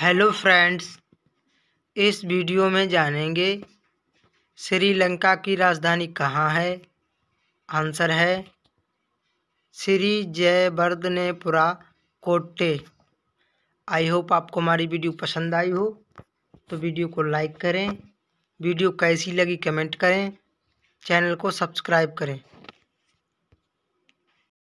hello friends इस video में जानेंगे श्रीलंका की राजधानी कहाँ है आंसर है श्री जयवर्धनेपुरा कोटे आई होप आपको हमारी वीडियो पसंद आई हो तो वीडियो को लाइक करें वीडियो कैसी लगी कमेंट करें चैनल को सब्सक्राइब करें